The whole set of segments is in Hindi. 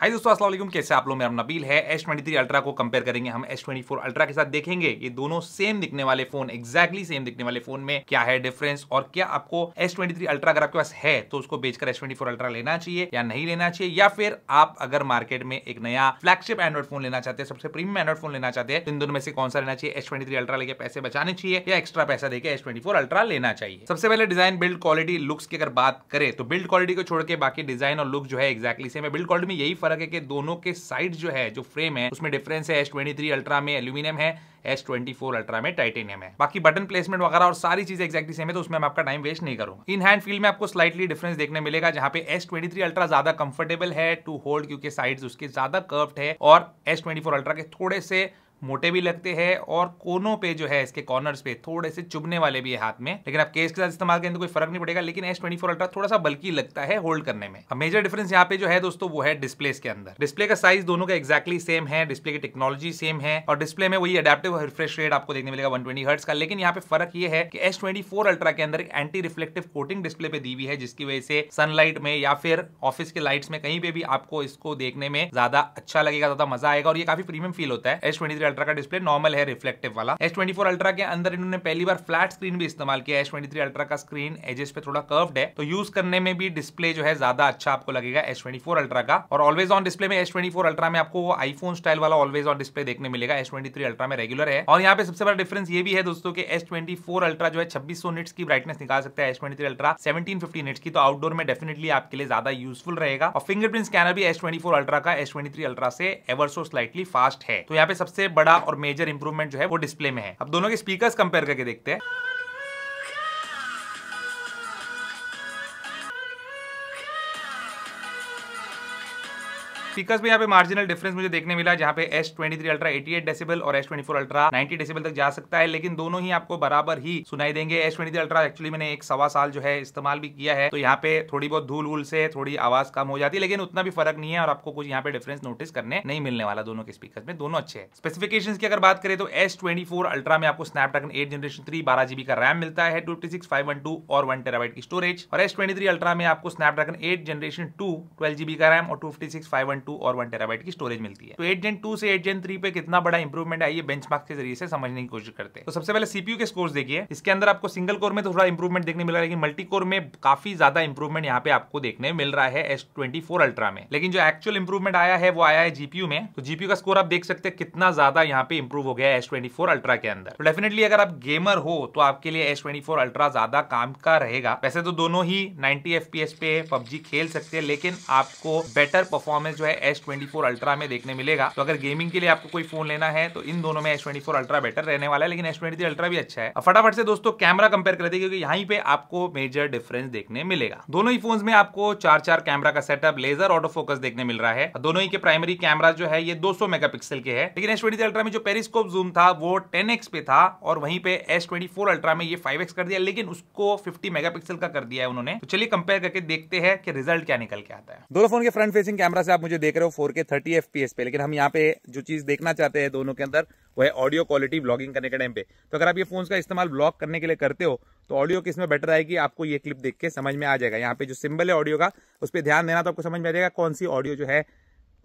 हाय दोस्तों अस्सलाम कैसे आप लोग मेरा नबील है एस ट्वेंटी थ्री अल्ट्रा को कंपेयर करेंगे हम एस ट्वेंटी फोर अल्ट्रा के साथ देखेंगे ये दोनों सेम दिखने वाले फोन एक्जैक्टली सेम दिखने वाले फोन में क्या है डिफरेंस और क्या आपको एस ट्वेंटी थ्री अल्ट्रा अगर आपके पास है तो उसको बेचकर एस ट्वेंटी फोर अल्ट्रा लेना चाहिए या नहीं लेना चाहिए या फिर आप अगर मार्केट में एक नया फ्लैगशिप एंड्रॉइड फोन लेना चाहते हैं सबसे प्रीमियम एंड्रॉइड फोन लेना चाहते हैं तो इन दोनों में से कौन सा लेना चाहिए एस ट्वेंटी थ्री अल्ट्रा लेके पैसे बचाने चाहिए या एक्स्ट्रा पैसा देकर एस ट्वेंटी फोर अल्ट्रा लेना चाहिए सबसे पहले डिजाइन बिल्ड क्वालिटी लुक्स की अगर बात करें तो बिल्ड क्वालिटी को छोड़ के बाकी डिजाइन और लुक जो है एक्जैक्टली सेम है बिल्ड क्वालिटी में यही फर्क है कि दोनों के साइड जो है जो फ्रेम है उसमें डिफरेंस है एस ट्वेंटी अल्ट्रा में एल्यूमिनियम है एस ट्वेंटी फोर अल्ट्रा में टाइटेनियम है बाकी बटन प्लेसमेंट वगैरह और सारी चीजें एक्जैक्टली सेम है तो उसमें मैं आपका टाइम वेस्ट नहीं करूंगा इन हैंड फील में आपको स्लाइटली डिफरेंस देखने मिलेगा जहां पे एस ट्वेंटी थ्री अल्ट्रा ज्यादा कंफर्टेबल है टू होल्ड क्योंकि साइड उसके ज्यादा कर्व्ड है और एस ट्वेंटी फोर अल्ट्रा के थोड़े से मोटे भी लगते हैं और कोनों पे जो है इसके कॉर्नर्स पे थोड़े से चुभने वाले भी है हाथ में लेकिन आप केस के साथ इस्तेमाल करें तो कोई फर्क नहीं पड़ेगा लेकिन एस ट्वेंटी अल्ट्रा थोड़ा सा बल्कि लगता है होल्ड करने में अब मेजर डिफरेंस यहाँ पे जो है दोस्तों वो है डिस्प्ले के अंदर डिस्प्ले का साइज दोनों का एक्जैक्टली सेम है डिस्प्ले की टेक्नोलॉजी सेम है और डिस्प्ले में वही अडेप्टिव रिफ्रेश रेट आपको देखने मिलेगा वन ट्वेंटी का लेकिन यहाँ पे फर्क ये है कि एस ट्वेंटी अल्ट्रा के अंदर एक एंटी रिफ्लेक्टिव कोटिंग डिस्प्ले पे दी हुई है जिसकी वजह से सनलाइट में या फिर ऑफिस के लाइट्स में कहीं पे भी आपको इसको देखने में ज्यादा अच्छा लगेगा ज्यादा मजा आएगा और ये काफी प्रीमियम फील होता है एस ट्वेंटी सीरीज अल्ट्रा का डिस्प्ले नॉर्मल है रिफ्लेक्टिव वाला एस ट्वेंटी फोर अल्ट्रा के अंदर इन्होंने पहली बार फ्लैट स्क्रीन भी इस्तेमाल किया एस ट्वेंटी थ्री अल्ट्रा का स्क्रीन एजेस पे थोड़ा कर्व्ड है तो यूज करने में भी डिस्प्ले जो है ज्यादा अच्छा आपको लगेगा एस ट्वेंटी फोर अल्ट्रा का और ऑलवेज ऑन डिस्प्ले में एस ट्वेंटी फोर अल्ट्रा में आपको आईफोन स्टाइल वाला ऑलवेज ऑन डिस्प्ले देखने मिलेगा एस ट्वेंटी थ्री अल्ट्रा में रेगुलर है और यहाँ पे सबसे बड़ा डिफरेंस ये भी है दोस्तों की एस ट्वेंटी फोर अल्ट्रा जो है छब्बीस सौ निट्स की ब्राइटनेस निकाल सकते हैं S twenty three ultra seventeen fifty nits की तो आउटडोर में डेफिनेटली आपके लिए ज्यादा यूजफुल रहेगा और फिंगरप्रिंट स्कैनर भी एस ट्वेंटी फोर अल्ट्रा का एस ट्वेंटी थ्री अल्ट्रा से एवर सो स्लाइटली फास्ट है तो यहाँ पे सबसे बड़ा और मेजर इंप्रूवमेंट जो है वो डिस्प्ले में है अब दोनों के स्पीकर कंपेयर करके देखते हैं स्पीकर्स में यहाँ पे मार्जिनल डिफरेंस मुझे देखने मिला जहाँ पे S twenty three ultra eighty eight decibel और S twenty four ultra ninety decibel तक जा सकता है लेकिन दोनों ही आपको बराबर ही सुनाई देंगे S twenty three ultra actually मैंने एक सवा साल जो है इस्तेमाल भी किया है तो यहाँ पे थोड़ी बहुत धूल वूल से थोड़ी आवाज कम हो जाती है लेकिन उतना भी फर्क नहीं है और आपको कुछ यहाँ पे डिफरेंस नोटिस करने नहीं मिलने वाला दोनों के स्पीकर में दोनों अच्छे हैं स्पेसिफिकेशन की अगर बात करें तो एस ट्वेंटी फोर अल्ट्रा में आपको स्नैपड्रैगन एट जनरेशन थ्री बारह जीबी का रैम मिलता है two six five one two और वन टेराबाइट की स्टोरेज और एस ट्वेंटी थ्री अल्ट्रा में आपको Snapdragon eight generation two twelve GB का रैम और two fifty six five one two और वन टेराबाइट की स्टोरेज मिलती है तो एट जेन टू से एट जेन थ्री पे कितना बड़ा इंप्रूवमेंट आई ये बेंचमार्क के जरिए से समझने की कोशिश करते हैं तो सबसे पहले सीपीयू के स्कोर्स देखिए इसके अंदर आपको सिंगल कोर में तो थोड़ा इंप्रूवमेंट देखने मिल रहा है लेकिन मल्टी कोर में काफी ज्यादा इंप्रूवमेंट यहाँ पे आपको देखने मिल रहा है एस ट्वेंटी फोर अल्ट्रा में लेकिन जो एक्चुअल इंप्रूवमेंट आया है वो आया है जीपीयू में तो जीपीयू का स्कोर आप देख सकते हैं कितना ज्यादा यहाँ पे इंप्रूव हो गया है एस ट्वेंटी फोर अल्ट्रा के अंदर डेफिनेटली तो अगर आप गेमर हो तो आपके लिए एस ट्वेंटी फोर अल्ट्रा ज्यादा काम का रहेगा वैसे तो दोनों ही नाइनटी एफ पे पबजी खेल सकते हैं लेकिन आपको बेटर परफॉर्मेंस जो है है एस ट्वेंटी फोर अल्ट्रा में देखने मिलेगा तो अगर गेमिंग के लिए आपको कोई फोन लेना है तो इन दोनों में S twenty four ultra better रहने वाला है लेकिन एस ट्वेंटी अल्ट्रा भी अच्छा है फटाफट से दोस्तों कैमरा कंपेयर करते हैं क्योंकि यहीं पे आपको मेजर डिफरेंस देखने मिलेगा दोनों ही फोन में आपको चार चार कैमरा का सेटअप लेजर ऑटो फोकस देखने मिल रहा है दोनों ही के प्राइमरी कैमरा जो है ये 200 मेगापिक्सल के है लेकिन एस ट्वेंटी अल्ट्रा में जो पेरिस्कोप जूम था वो 10x पे था और वहीं पे एस ट्वेंटी फोर अल्ट्रा में ये 5x कर दिया लेकिन उसको 50 मेगापिक्सल का कर दिया है उन्होंने तो चलिए कंपेयर करके देखते हैं कि रिजल्ट क्या निकल के आता है दोनों फोन के फ्रंट फेसिंग कैमरा से आप मुझे देख रहे हो फोर के थर्टी एफ पे लेकिन हम यहाँ पे जो चीज़ देखना चाहते हैं दोनों के अंदर वो है ऑडियो क्वालिटी ब्लॉगिंग करने के टाइम पे तो अगर आप ये फोन का इस्तेमाल ब्लॉग करने के लिए करते हो तो ऑडियो किस में बेटर आएगी आपको ये क्लिप देख के समझ में आ जाएगा यहाँ पे जो सिंबल है ऑडियो का उस पर ध्यान देना तो आपको समझ में आ जाएगा कौन सी ऑडियो जो है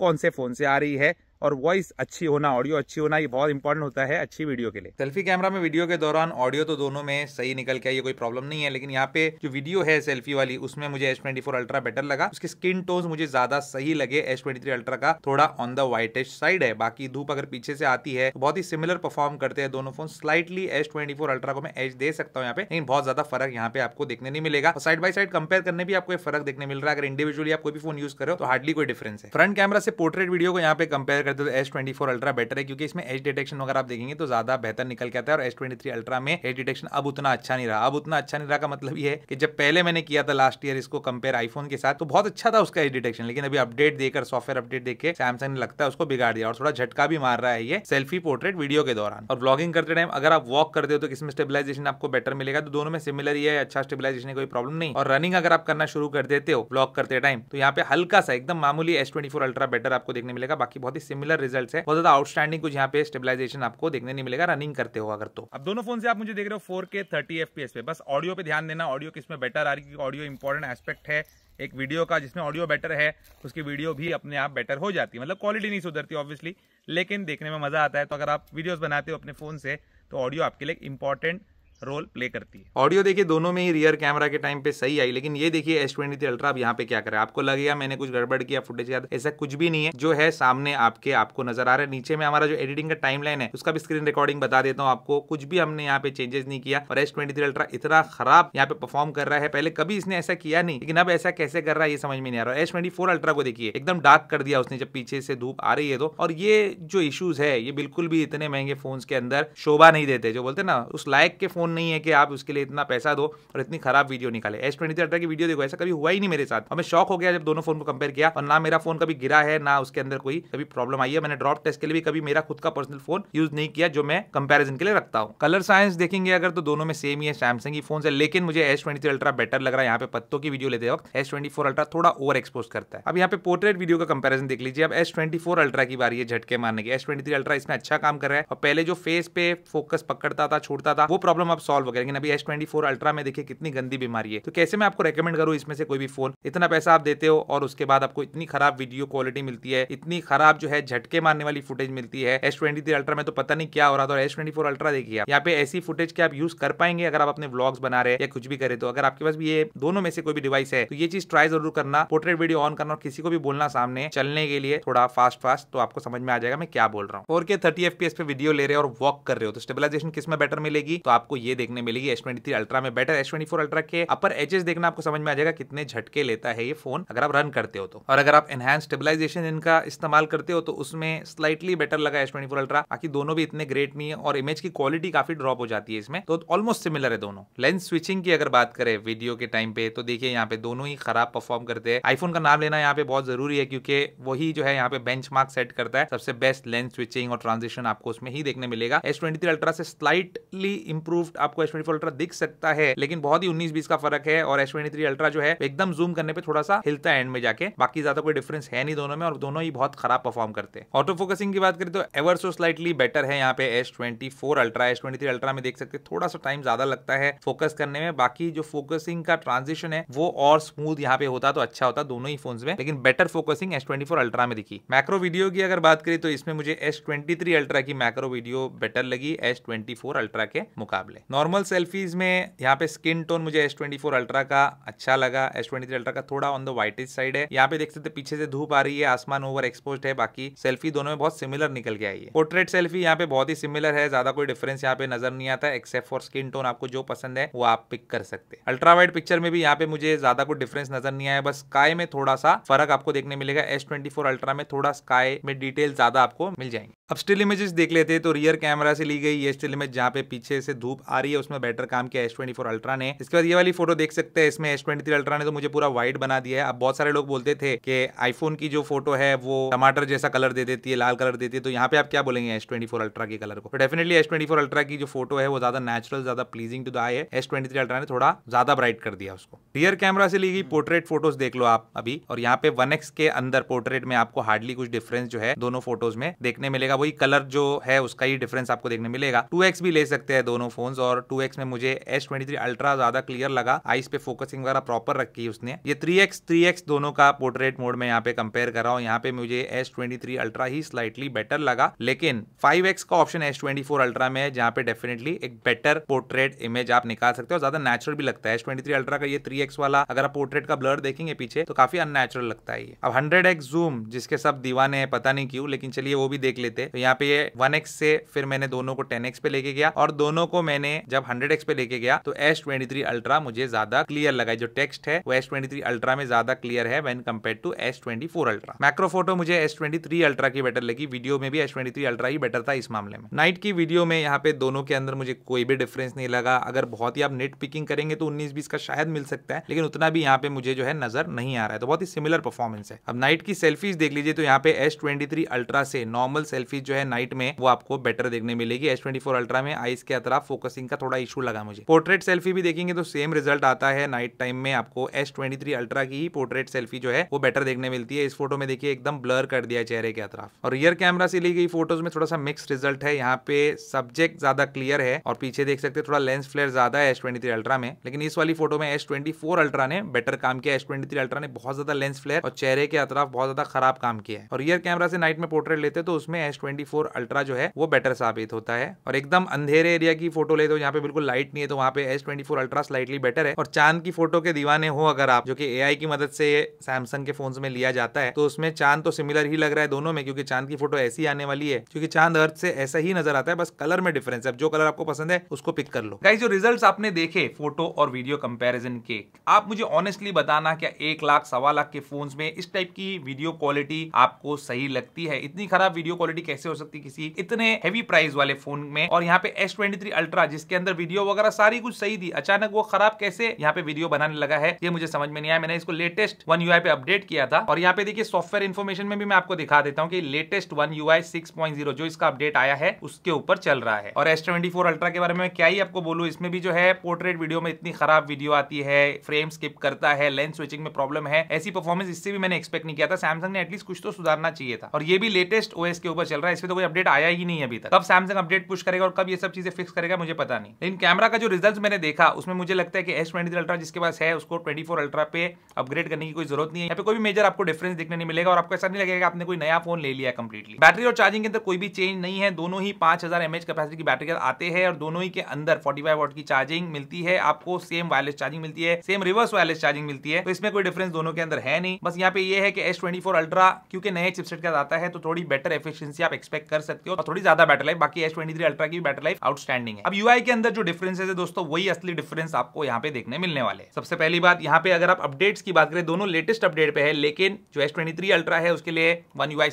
कौन से फोन से आ रही है और वॉइस अच्छी होना ऑडियो अच्छी होना ये बहुत इंपॉर्टेंट होता है अच्छी वीडियो के लिए सेल्फी कैमरा में वीडियो के दौरान ऑडियो तो दोनों में सही निकल के ये कोई प्रॉब्लम नहीं है लेकिन यहाँ पे जो वीडियो है सेल्फी वाली उसमें मुझे S twenty four ultra better लगा उसके स्किन टोन मुझे ज्यादा सही लगे एस ट्वेंटी थ्री अल्ट्रा का थोड़ा ऑन द वाइटेस्ट साइड है बाकी धूप अगर पीछे से आती है तो बहुत ही सिमिलर परफॉर्म करते हैं दोनों phone slightly S twenty four ultra को मैं एच दे सकता हूँ यहाँ पे लेकिन बहुत ज्यादा फर्क यहाँ पे आपको देखने नहीं मिलेगा साइड बाय साइड कंपेयर करने भी आपको फर्क देखने मिल रहा है अगर इंडिविजुअली आप कोई भी फोन यूज करो तो हार्डली कोई डिफरेंस है फ्रंट कैमरा से पोर्ट्रेट वीडियो को यहाँ पे कंपेयर करते हो तो S twenty four ultra better है क्योंकि इसमें एज डिटेक्शन अगर आप देखेंगे तो ज्यादा बेहतर निकल के आता है और एस ट्वेंटी थ्री अल्ट्रा में एज डिटेक्शन अब उतना अच्छा नहीं रहा अब उतना अच्छा नहीं रहा का मतलब ये है कि जब पहले मैंने किया था लास्ट ईयर इसको कंपेयर आईफोन के साथ तो बहुत अच्छा था उसका एज डिटेक्शन लेकिन अभी अपडेट देकर सॉफ्टवेयर अपडेट देख के सैमसंग ने लगता है उसको बिगाड़ दिया और थोड़ा झटका भी मार रहा है ये सेल्फी पोर्ट्रेट वीडियो के दौरान और ब्लॉगिंग करते टाइम अगर आप वॉक करते हो तो किसमें स्टेबलाइजेशन आपको बेटर मिलेगा तो दोनों में सिमिलर ही है अच्छा स्टेबलाइजेशन कोई प्रॉब्लम नहीं और रनिंग अगर आप करना शुरू कर देते हो ब्लॉक करते टाइम तो यहाँ पे हल्का सा एकदम मामूली S twenty four ultra better आपको देखने मिलेगा बाकी बहुत ही सिमिलर रिजल्ट है बहुत ज्यादा आउटस्टैंडिंग कुछ यहाँ पे स्टेबिलाईन आपको देखने नहीं मिलेगा रनिंग करते हो अगर तो अब दोनों फोन से आप मुझे देख रहे हो फोर के थर्टी एफ पे बस ऑडियो पे ध्यान देना ऑडियो किसमें बेटर आ रही है ऑडियो इंपॉर्टेंट एस्पेक्ट है एक वीडियो का जिसमें ऑडियो बेटर है उसकी वीडियो भी अपने आप बेटर हो जाती है मतलब क्वालिटी नहीं सुधरती ऑब्वियसली लेकिन देखने में मजा आता है तो अगर आप वीडियोस बनाते हो अपने फ़ोन से तो ऑडियो आपके लिए इंपॉर्टेंट रोल प्ले करती है ऑडियो देखिए दोनों में ही रियर कैमरा के टाइम पे सही आई लेकिन ये देखिए एस ट्वेंटी थ्री अल्ट्रा अब यहाँ पे क्या करे आपको लगेगा मैंने कुछ गड़बड़ किया फुटेज याद ऐसा कुछ भी नहीं है जो है सामने आपके आपको नजर आ रहा है नीचे में हमारा जो एडिटिंग का टाइम है उसका भी स्क्रीन रिकॉर्डिंग बता देता हूँ आपको कुछ भी हमने यहाँ पे चेंजेस नहीं किया और एस ट्वेंटी अल्ट्रा इतना खराब यहाँ पे परफॉर्म कर रहा है पहले कभी इसने ऐसा किया नहीं लेकिन अब ऐसा कैसे कर रहा है ये समझ में नहीं आ रहा एस ट्वेंटी अल्ट्रा को देखिए एकदम डार्क कर दिया उसने जब पीछे से धूप आ रही है तो और ये जो इश्यूज है ये बिल्कुल भी इतने महंगे फोन के अंदर शोभा नहीं देते जो बोलते ना उस लायक के फोन फ़ोन नहीं है कि आप उसके लिए इतना पैसा दो और इतनी खराब वीडियो निकाले एस ट्वेंटी अल्ट्रा की वीडियो देखो ऐसा कभी हुआ ही नहीं मेरे साथ हमें मैं शॉक हो गया जब दोनों फोन को कंपेयर किया और ना मेरा फोन कभी गिरा है ना उसके अंदर कोई कभी प्रॉब्लम आई है मैंने ड्रॉप टेस्ट के लिए भी कभी मेरा खुद का पर्सनल फोन यूज नहीं किया जो मैं कंपेरिजन के लिए रखता हूँ कलर साइंस देखेंगे अगर तो दोनों में सेम ही है सैमसंग की फोन है लेकिन मुझे एस ट्वेंटी अल्ट्रा बेटर लग रहा है यहाँ पे पत्तों की वीडियो लेते वक्त एस ट्वेंटी अल्ट्रा थोड़ा ओवर एक्सपोज करता है अब यहाँ पे पोर्ट्रेट वीडियो का कंपेरिजन देख लीजिए अब एस ट्वेंटी अल्ट्रा की बारी है झटके मारने की एस ट्वेंटी अल्ट्रा इसमें अच्छा काम कर रहा है और पहले जो फेस पे फोकस पकड़ता था छोड़ता था वो प्रॉब्लम आप सॉल्व हो लेकिन अभी एस ट्वेंटी फोर अल्ट्रा में देखिए कितनी गंदी बीमारी है तो कैसे मैं आपको रेकमेंड करूँ इसमें से कोई भी फोन इतना पैसा आप देते हो और उसके बाद आपको इतनी खराब वीडियो क्वालिटी मिलती है इतनी खराब जो है झटके मारने वाली फुटेज मिलती है एस ट्वेंटी थ्री अल्ट्रा में तो पता नहीं क्या हो रहा था और एस ट्वेंटी फोर अल्ट्रा देखिए यहाँ पे ऐसी फुटेज के आप यूज कर पाएंगे अगर आप अपने ब्लॉग्स बना रहे या कुछ भी करे तो अगर आपके पास भी ये दोनों में से कोई भी डिवाइस है तो ये चीज ट्राई जरूर करना पोर्ट्रेट वीडियो ऑन करना और किसी को भी बोलना सामने चलने के लिए थोड़ा फास्ट फास्ट तो आपको समझ में आ जाएगा मैं क्या बोल रहा हूँ और के थर्टी एफ पे वीडियो ले रहे हो और वॉक कर रहे हो तो स्टेबिलाईजेशन किस में बेटर मिलेगी तो आपको ये ये देखने मिलेगी एस ट्वेंटी अल्ट्रा में बेटर एस ट्वेंटी अल्ट्रा के अपर एजेस देखना आपको समझ में आ जाएगा कितने झटके लेता है ये फोन अगर आप रन करते हो तो और अगर आप एनहांस स्टेबिलाईजेशन इनका इस्तेमाल करते हो तो उसमें स्लाइटली बेटर लगा एस ट्वेंटी अल्ट्रा बाकी दोनों भी इतने ग्रेट नहीं है और इमेज की क्वालिटी काफी ड्रॉप हो जाती है इसमें तो ऑलमोस्ट सिमिलर है दोनों लेंस स्विचिंग की अगर बात करें वीडियो के टाइम पे तो देखिए यहाँ पे दोनों ही खराब परफॉर्म करते हैं आईफोन का नाम लेना यहाँ पे बहुत जरूरी है क्योंकि वही जो है यहाँ पे बेंच सेट करता है सबसे बेस्ट लेंस स्विचिंग और ट्रांजिशन आपको उसमें ही देखने मिलेगा एस ट्वेंटी अल्ट्रा से स्लाइटली इंप्रूव स्विफ्ट आपको एस ट्वेंटी अल्ट्रा दिख सकता है लेकिन बहुत ही उन्नीस बीस का फर्क है और एस ट्वेंटी अल्ट्रा जो है एकदम जूम करने पर थोड़ा सा हिलता है एंड में जाके बाकी ज्यादा कोई डिफरेंस है नहीं दोनों में और दोनों ही बहुत खराब परफॉर्म करते हैं ऑटो फोकसिंग की बात करें तो एवर सो स्लाइटली बेटर है यहाँ पे S twenty four ultra S twenty three ultra में देख सकते थोड़ा सा टाइम ज्यादा लगता है फोकस करने में बाकी जो फोकसिंग का ट्रांजिशन है वो और स्मूथ यहाँ पे होता तो अच्छा होता दोनों ही फोन में लेकिन better focusing S twenty four ultra में दिखी मैक्रो वीडियो की अगर बात करें तो इसमें मुझे एस ट्वेंटी थ्री अल्ट्रा की मैक्रो वीडियो बेटर लगी एस ट्वेंटी फोर अल्ट्रा के मुकाबले वाले नॉर्मल सेल्फीज़ में यहाँ पे स्किन टोन मुझे एस ट्वेंटी फोर अल्ट्रा का अच्छा लगा एस ट्वेंटी थ्री अल्ट्रा का थोड़ा ऑन द वाइटिज साइड है यहाँ पे देख सकते पीछे से धूप आ रही है आसमान ओवर एक्सपोज है बाकी सेल्फी दोनों में बहुत सिमिलर निकल के आई है पोर्ट्रेट सेल्फी यहाँ पे बहुत ही सिमिलर है ज्यादा कोई डिफरेंस यहाँ पे नजर नहीं आता एक्सेप्ट फॉर स्किन टोन आपको जो पसंद है वो आप पिक कर सकते हैं अल्ट्रा वाइड पिक्चर में भी यहाँ पे मुझे ज्यादा कोई डिफरेंस नजर नहीं आया बस स्काई में थोड़ा सा फर्क आपको देखने मिलेगा एस ट्वेंटी फोर अल्ट्रा में थोड़ा स्काई में डिटेल ज्यादा आपको मिल जाएंगे अब स्टिल इमेजेस देख लेते हैं तो रियर कैमरा से ली गई ये स्टिल इमेज जहाँ पे पीछे से धूप आ रही है उसमें बेटर काम किया एस ट्वेंटी फोर अल्ट्रा ने इसके बाद ये वाली फोटो देख सकते हैं इसमें एस ट्वेंटी थ्री अल्ट्रा ने तो मुझे पूरा व्हाइट बना दिया है अब बहुत सारे लोग बोलते थे कि आईफोन की जो फोटो है वो टमाटर जैसा कलर दे देती है लाल कलर देती है तो यहाँ पे आप क्या बोलेंगे एस ट्वेंटी फोर अल्ट्रा के कलर को definitely S twenty four ultra की जो फोटो है वो ज्यादा नेचुरल ज्यादा प्लीजिंग टू द आई है एस ट्वेंटी थ्री अल्ट्रा ने थोड़ा ज्यादा ब्राइट कर दिया उसको रियर कैमरा से ली गई पोर्ट्रेट फोटोज देख लो आप अभी और यहाँ पे वन के अंदर पोर्ट्रेट में आपको हार्डली कुछ डिफरेंस जो है दोनों फोटोज में देखने मिलेगा वही कलर जो है उसका ही डिफरेंस आपको देखने मिलेगा टू भी ले सकते हैं दोनों फोन और टू में मुझे एस ट्वेंटी अल्ट्रा ज्यादा क्लियर लगा आईस पे फोकसिंग वगैरह प्रॉपर रखी उसने ये थ्री एक्स थ्री एक्स दोनों का पोर्ट्रेट मोड में यहाँ पे कंपेयर कर रहा हूँ यहाँ पे मुझे एस ट्वेंटी अल्ट्रा ही स्लाइटली बेटर लगा लेकिन फाइव का ऑप्शन एस ट्वेंटी अल्ट्रा में जहाँ पे डेफिनेटली एक बेटर पोर्ट्रेट इमेज आप निकाल सकते हो ज्यादा नेचुरल भी लगता है एस ट्वेंटी अल्ट्रा का ये थ्री वाला अगर आप पोर्ट्रेट का ब्लर देखेंगे पीछे तो काफी अननेचुरल लगता है ये अब हंड्रेड जूम जिसके सब दीवाने हैं पता नहीं क्यों लेकिन चलिए वो भी देख लेते हैं तो यहाँ पे वन एक्स से फिर मैंने दोनों को टेन एक्स पे लेके गया और दोनों को मैंने मैंने जब हंड्रेड पे लेके गया तो एस ट्वेंटी अल्ट्रा मुझे ज्यादा क्लियर लगा जो टेक्स्ट है वो एस ट्वेंटी अल्ट्रा में ज्यादा क्लियर है when compare to S twenty four ultra macro photo मुझे एस ट्वेंटी थ्री अल्ट्रा की बेटर लगी वीडियो में भी एस ट्वेंटी थ्री अल्ट्रा ही बेटर था इस मामले में नाइट की वीडियो में यहाँ पे दोनों के अंदर मुझे कोई भी डिफरेंस नहीं लगा अगर बहुत ही आप नेट पिकिंग करेंगे तो उन्नीस बीस का शायद मिल सकता है लेकिन उतना भी यहाँ पे मुझे जो है नजर नहीं आ रहा है तो बहुत ही सिमिलर परफॉर्मेंस है अब नाइट की सेल्फीज देख लीजिए तो यहाँ पे एस ट्वेंटी थ्री अल्ट्रा से नॉर्मल सेल्फीज जो है नाइट में वो आपको बेटर देखने मिलेगी एस ट्वेंटी फोर अल्ट्रा में आइस के अतरा फोकस का थोड़ा इशू लगा मुझे पोर्ट्रेट सेल्फी भी देखेंगे तो सेम रिजल्ट आता है नाइट टाइम में आपको एस ट्वेंटी अल्ट्रा की ही पोर्ट्रेट सेल्फी जो है वो बेटर देखने मिलती है इस फोटो में देखिए एकदम ब्लर कर दिया चेहरे के अतराफ और रियर कैमरा से ली गई फोटोज में थोड़ा सा मिक्स रिजल्ट है यहाँ पे सब्जेक्ट ज्यादा क्लियर है और पीछे देख सकते हैं थोड़ा लेंस फ्लेयर ज्यादा है एस ट्वेंटी अल्ट्रा में लेकिन इस वाली फोटो में एस ट्वेंटी फोर अल्ट्रा ने बेटर काम किया एस ट्वेंटी अल्ट्रा ने बहुत ज्यादा लेंस फ्लेयर और चेहरे के अतराफ बहुत ज्यादा खराब काम किया है और रियर कैमरा से नाइट में पोर्ट्रेट लेते तो उसमें एस ट्वेंटी फोर अल्ट्रा जो है वो बेटर साबित होता है और एकदम अंधेरे एरिया की फोटो ले तो यहाँ पे बिल्कुल लाइट नहीं है तो वहाँ पे S twenty four ultra slightly better है और चांद की फोटो के दीवाने हो अगर आप जो कि एआई की मदद से सैमसंग के फोन में लिया जाता है तो उसमें चांद तो सिमिलर ही लग रहा है दोनों में क्योंकि चांद की फोटो ऐसी आने वाली है क्योंकि चांद अर्थ से ऐसा ही नजर आता है बस कलर में डिफरेंस है जो कलर आपको पसंद है उसको पिक कर लो गाइज जो रिजल्ट आपने देखे फोटो और वीडियो कंपेरिजन के आप मुझे ऑनेस्टली बताना क्या एक लाख सवा लाख के फोन में इस टाइप की वीडियो क्वालिटी आपको सही लगती है इतनी खराब वीडियो क्वालिटी कैसे हो सकती किसी इतने हैवी प्राइस वाले फोन में और यहाँ पे एस ट्वेंटी अल्ट्रा जिसके अंदर वीडियो वगैरह सारी कुछ सही थी अचानक वो खराब कैसे यहाँ पे वीडियो बनाने लगा है ये मुझे समझ में नहीं आया मैंने इसको लेटेस्ट वन यू पे अपडेट किया था और यहाँ पे देखिए सॉफ्टवेयर इन्फॉर्मेशन में भी मैं आपको दिखा देता हूँ कि लेटेस्ट वन यू आई जो इसका अपडेट आया है उसके ऊपर चल रहा है और एस ट्वेंटी अल्ट्रा के बारे में क्या ही आपको बोलू इसमें भी जो है पोर्ट्रेट वीडियो में इतनी खराब वीडियो आती है फ्रेम स्किप करता है लेंस स्विचिंग में प्रॉब्लम है ऐसी परफॉर्मेंस इससे भी मैंने एक्सपेक्ट नहीं किया था सैमसंग ने एटलीस्ट कुछ तो सुधारना चाहिए था और ये भी लेटेस्ट ओएस के ऊपर चल रहा है इसमें तो कोई अपडेट आया ही नहीं अभी तक कब सैमसंग अपडेट पुश करेगा और कब ये सब चीजें फिक्स करेगा मुझे पता पता नहीं लेकिन कैमरा का जो रिजल्ट मैंने देखा उसमें मुझे लगता है कि एस ट्वेंटी अल्ट्रा जिसके पास है उसको ट्वेंटी फोर अल्ट्रा पे अपग्रेड करने की कोई जरूरत नहीं है यहाँ पे कोई भी मेजर आपको डिफरेंस देखने नहीं मिलेगा और आपको ऐसा नहीं लगेगा आपने कोई नया फोन ले लिया कंप्लीटली बैटरी और चार्जिंग के अंदर कोई भी चेंज नहीं है दोनों ही पांच हजार एमएच कैपेसिटी की बैटरी आते हैं और दोनों ही के अंदर फोर्टी फाइव की चार्जिंग मिलती है आपको सेम वायरलेस चार्जिंग मिलती है सेम रिवर्स वायरलेस चार्जिंग मिलती है तो इसमें कोई डिफरेंस दोनों के अंदर है नहीं बस यहाँ पे ये है कि एस ट्वेंटी फोर अल्ट्रा क्योंकि नए चिपसेट का आता है तो थोड़ी बेटर एफिशिएंसी आप एक्सपेक्ट कर सकते हो और थोड़ी ज्यादा बैटर लाइफ बाकी एस ट्वेंटी थ्री अल्ट्रा की बैटर लाइफ आउटस्टैंडिंग है अब यू जीवाई के अंदर जो डिफरेंसेस है दोस्तों वही असली डिफरेंस आपको यहाँ पे देखने मिलने वाले हैं सबसे पहली बात यहाँ पे अगर आप अपडेट्स की बात करें दोनों लेटेस्ट अपडेट पे है लेकिन जो एस ट्वेंटी अल्ट्रा है उसके लिए वन यू आई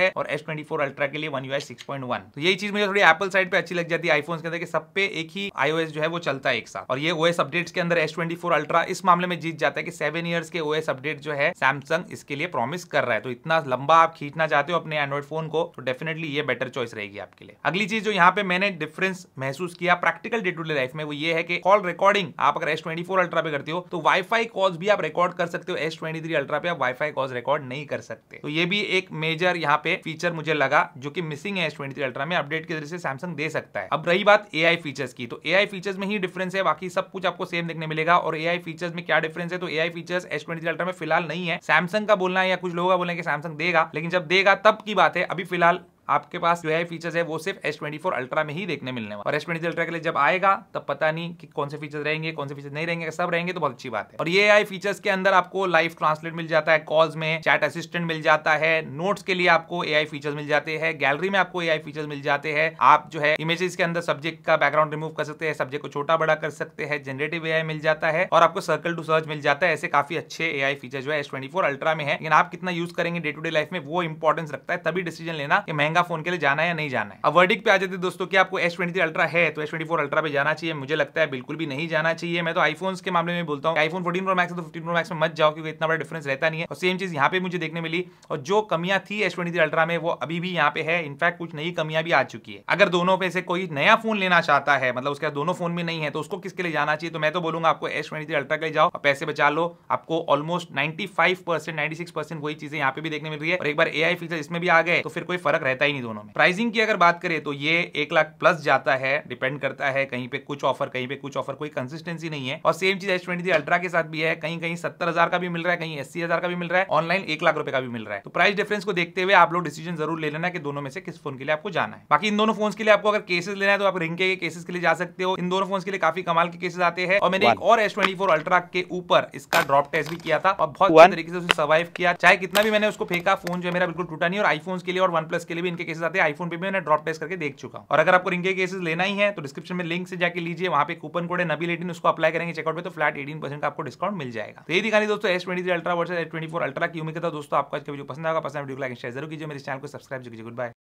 है और एस अल्ट्रा के लिए वन यू आई तो यही चीज मुझे थोड़ी एपल साइड पे अच्छी लग जाती है आईफोन के अंदर सब पे एक ही आईओएस जो है वो चलता है एक साथ और ये ओएस अपडेट्स के अंदर एस अल्ट्रा इस मामले में जीत जाता है कि सेवन ईयर्स के ओएस अपडेट जो है सैमसंग इसके लिए प्रॉमिस कर रहा है तो इतना लंबा आप खींचना चाहते हो अपने एंड्रॉइड फोन को तो डेफिनेटली ये बेटर चॉइस रहेगी आपके लिए अगली चीज जो यहाँ पे मैंने डिफरेंस महसूस यूज किया practical day to day life में वो ये है कि कॉल रिकॉर्डिंग आप अगर एस ट्वेंटी फोर अल्ट्रा पे करते हो तो वाईफाई कॉल्स भी आप रिकॉर्ड कर सकते हो एस ट्वेंटी थ्री अल्ट्रा पे आप वाईफाई कॉल्स रिकॉर्ड नहीं कर सकते तो ये भी एक मेजर यहाँ पे फीचर मुझे लगा जो कि मिसिंग है एस ट्वेंटी थ्री अल्ट्रा में अपडेट के जरिए सैमसंग दे सकता है अब रही बात ए फीचर्स की तो ए फीचर्स में ही डिफरेंस है बाकी सब कुछ आपको सेम देखने मिलेगा और ए फीचर्स में क्या डिफरेंस है तो AI features S twenty ultra में फिलहाल नहीं है सैमसंग का बोलना है या कुछ लोगों का बोलना है कि सैमसंग देगा लेकिन जब देगा तब की बात है अभी फिलहाल आपके पास जो है फीचर्स है वो सिर्फ एस ट्वेंटी फोर अल्ट्रा में ही देखने मिलने वाला और एस ट्वेंटी अल्ट्रा के लिए जब आएगा तब पता नहीं कि कौन से फीचर्स रहेंगे कौन से फीचर्स नहीं रहेंगे सब रहेंगे तो बहुत अच्छी बात है और ये आई फीचर्स के अंदर आपको लाइव ट्रांसलेट मिल जाता है कॉल्स में चैट असिस्टेंट मिल जाता है नोट्स के लिए आपको ए फीचर्स मिल जाते हैं गैलरी में आपको ए फीचर्स मिल जाते हैं आप जो है इमेजेस के अंदर सब्जेक्ट का बैकग्राउंड रिमूव कर सकते हैं सब्जेक्ट को छोटा बड़ा कर सकते हैं जनरेटिव ए मिल जाता है और आपको सर्कल टू सर्च मिल जाता है ऐसे काफी अच्छे ए फीचर जो है एस अल्ट्रा में है लेकिन आप कितना यूज करेंगे डे टू डे लाइफ में वो इंपॉर्टेंस रखता है तभी डिसीजन लेना कि महंगा महंगा फोन के लिए जाना है या नहीं जाना है अब वर्डिक पे आ जाते दोस्तों की आपको एस ट्वेंटी अल्ट्रा है तो एस ट्वेंटी फोर अल्ट्रा पे जाना चाहिए मुझे लगता है बिल्कुल भी नहीं जाना चाहिए मैं तो आईफोन के मामले में बोलता हूँ आईफोन फोर्टीन प्रो मैक्स तो फिफ्टीन प्रो मैक्स में मत जाओ क्योंकि इतना बड़ा डिफरेंस रहता नहीं है और सेम चीज यहाँ पे मुझे देखने मिली और जो कमियां थी एस ट्वेंटी अल्ट्रा में वो अभी भी यहाँ पे है इनफैक्ट कुछ नई कमियां भी आ चुकी है अगर दोनों पे से कोई नया फोन लेना चाहता है मतलब उसके दोनों फोन में नहीं है तो उसको किसके लिए जाना चाहिए तो मैं तो बोलूंगा आपको एस ट्वेंटी अल्ट्रा के लिए जाओ पैसे बचा लो आपको almost ninety five percent ninety six percent वही चीजें यहाँ पे भी देखने मिल रही है और एक बार ए आई फीचर इसमें भी आ गए तो फिर कोई फर्क रहता रहता ही नहीं दोनों में प्राइसिंग की अगर बात करें तो ये एक लाख प्लस जाता है डिपेंड करता है कहीं पे कुछ ऑफर कहीं पे कुछ ऑफर कोई कंसिस्टेंसी नहीं है और सेम चीज एस ट्वेंटी अल्ट्रा के साथ भी है कहीं कहीं सत्तर हजार का भी मिल रहा है कहीं अस्सी हजार का भी मिल रहा है ऑनलाइन एक लाख रुपए का भी मिल रहा है तो प्राइस डिफरेंस को देखते हुए आप लोग डिसीजन जरूर ले लेना की दोनों में से किस फोन के लिए आपको जाना है बाकी इन दोनों फोन के लिए आपको अगर केसेस लेना है तो आप रिंग के केसेस के लिए जा सकते हो इन दोनों फोन के लिए काफी कमाल के केसेस आते हैं और मैंने एक और एस ट्वेंटी फोर अल्ट्रा के ऊपर इसका ड्रॉप टेस्ट भी किया था और बहुत तरीके से सर्वाइव किया चाहे कितना भी मैंने उसको फेंका फोन जो मेरा बिल्कुल टूटा नहीं और आईफोन के लिए और वन प्लस के लिए भी इनके केसेस आते हैं आईफोन पे भी मैंने ड्रॉप टेस्ट करके देख चुका हूँ और अगर आपको इनके केसेस लेना ही है तो डिस्क्रिप्शन में लिंक से जाके लीजिए वहाँ पे कूपन कोड है नबील एटीन उसको अप्लाई करेंगे चेकआउट पे तो फ्लैट एटीन परसेंट आपको डिस्काउंट मिल जाएगा तो ये दिखानी दोस्तों S twenty three ultra versus S twenty four ultra की उम्मीद था दोस्तों आपका वीडियो पसंद आएगा पसंद वीडियो लाइक शेयर जरूर कीजिए मेरे चैनल को सब्सक्राइब कीजिए गुड बाय